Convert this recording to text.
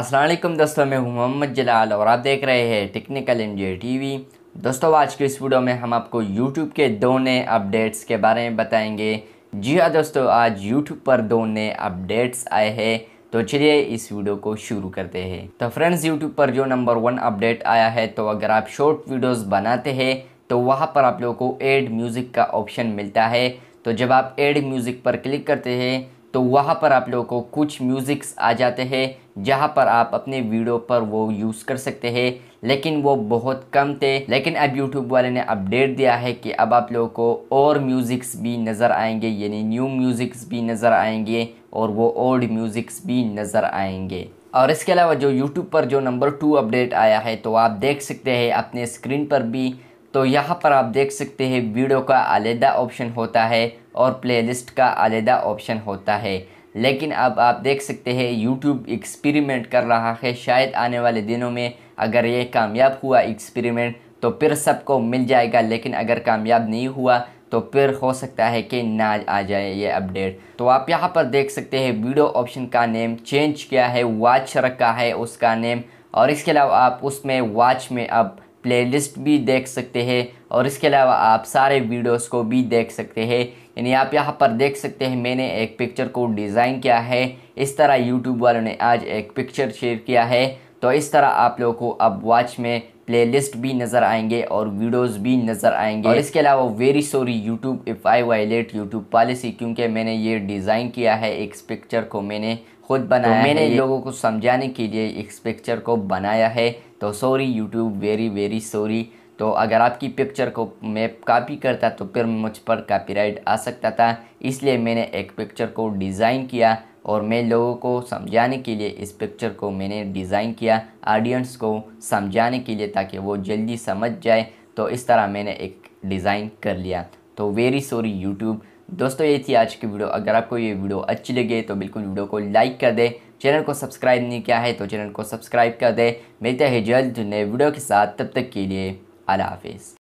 असलम दोस्तों मैं हूँ मोहम्मद जलाल और आप देख रहे हैं टेक्निकल इंडिया वी दोस्तों आज के इस वीडियो में हम आपको यूट्यूब के दो नए अपडेट्स के बारे में बताएंगे जी हाँ दोस्तों आज यूट्यूब पर दो नए अपडेट्स आए हैं तो चलिए इस वीडियो को शुरू करते हैं तो फ्रेंड्स यूट्यूब पर जो नंबर वन अपडेट आया है तो अगर आप शॉर्ट वीडियोज़ बनाते हैं तो वहाँ पर आप लोगों को एड म्यूज़िक का ऑप्शन मिलता है तो जब आप एड म्यूज़िक पर क्लिक करते हैं तो वहाँ पर आप लोगों को कुछ म्यूज़िक्स आ जाते हैं जहाँ पर आप अपने वीडियो पर वो यूज़ कर सकते हैं लेकिन वो बहुत कम थे लेकिन अब यूट्यूब वाले ने अपडेट दिया है कि अब आप लोगों को और म्यूज़िक्स भी नज़र आएंगे यानी न्यू म्यूज़िक्स भी नज़र आएंगे और वो ओल्ड म्यूज़िक्स भी नज़र आएंगे और इसके अलावा जो यूट्यूब पर जो नंबर टू अपडेट आया है तो आप देख सकते हैं अपने स्क्रीन पर भी तो यहाँ पर आप देख सकते हैं वीडियो का अलहदा ऑप्शन होता है और प्लेलिस्ट का अलहदा ऑप्शन होता है लेकिन अब आप देख सकते हैं यूट्यूब एक्सपेरिमेंट कर रहा है शायद आने वाले दिनों में अगर ये कामयाब हुआ एक्सपेरिमेंट तो फिर सबको मिल जाएगा लेकिन अगर कामयाब नहीं हुआ तो फिर हो सकता है कि ना आ जाए ये अपडेट तो आप यहाँ पर देख सकते हैं वीडियो ऑप्शन का नेम चेंज किया है वॉच रखा है उसका नेम और इसके अलावा आप उसमें वॉच में अब प्लेलिस्ट भी देख सकते हैं और इसके अलावा आप सारे वीडियोस को भी देख सकते हैं यानी आप यहाँ पर देख सकते हैं मैंने एक पिक्चर को डिज़ाइन किया है इस तरह यूट्यूब वालों ने आज एक पिक्चर शेयर किया है तो इस तरह आप लोगों को अब वॉच में प्लेलिस्ट भी नज़र आएंगे और वीडियोस भी नज़र आएंगे और इसके अलावा very sorry YouTube if I violate YouTube policy क्योंकि मैंने ये डिज़ाइन किया है इस पिक्चर को मैंने खुद बनाया तो मैंने लोगों को समझाने के लिए इस पिक्चर को बनाया है तो sorry YouTube very very sorry तो अगर आपकी पिक्चर को मैं कापी करता तो फिर मुझ पर कॉपीराइट आ सकता था इसलिए मैंने एक पिक्चर को डिज़ाइन किया और मैं लोगों को समझाने के लिए इस पिक्चर को मैंने डिज़ाइन किया ऑडियंस को समझाने के लिए ताकि वो जल्दी समझ जाए तो इस तरह मैंने एक डिज़ाइन कर लिया तो वेरी सॉरी यूट्यूब दोस्तों ये थी आज की वीडियो अगर आपको ये वीडियो अच्छी लगे तो बिल्कुल वीडियो को लाइक कर दे चैनल को सब्सक्राइब नहीं किया है तो चैनल को सब्सक्राइब कर दे मिलते हैं जल्द नए वीडियो के साथ तब तक के लिए अला हाफिज़